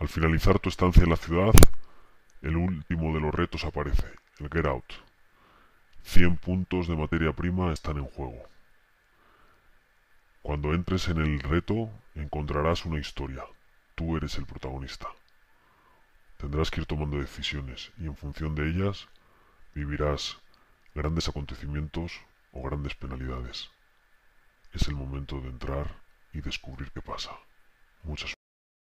Al finalizar tu estancia en la ciudad, el último de los retos aparece, el Get Out. 100 puntos de materia prima están en juego. Cuando entres en el reto, encontrarás una historia. Tú eres el protagonista. Tendrás que ir tomando decisiones y en función de ellas vivirás grandes acontecimientos o grandes penalidades. Es el momento de entrar y descubrir qué pasa. Muchas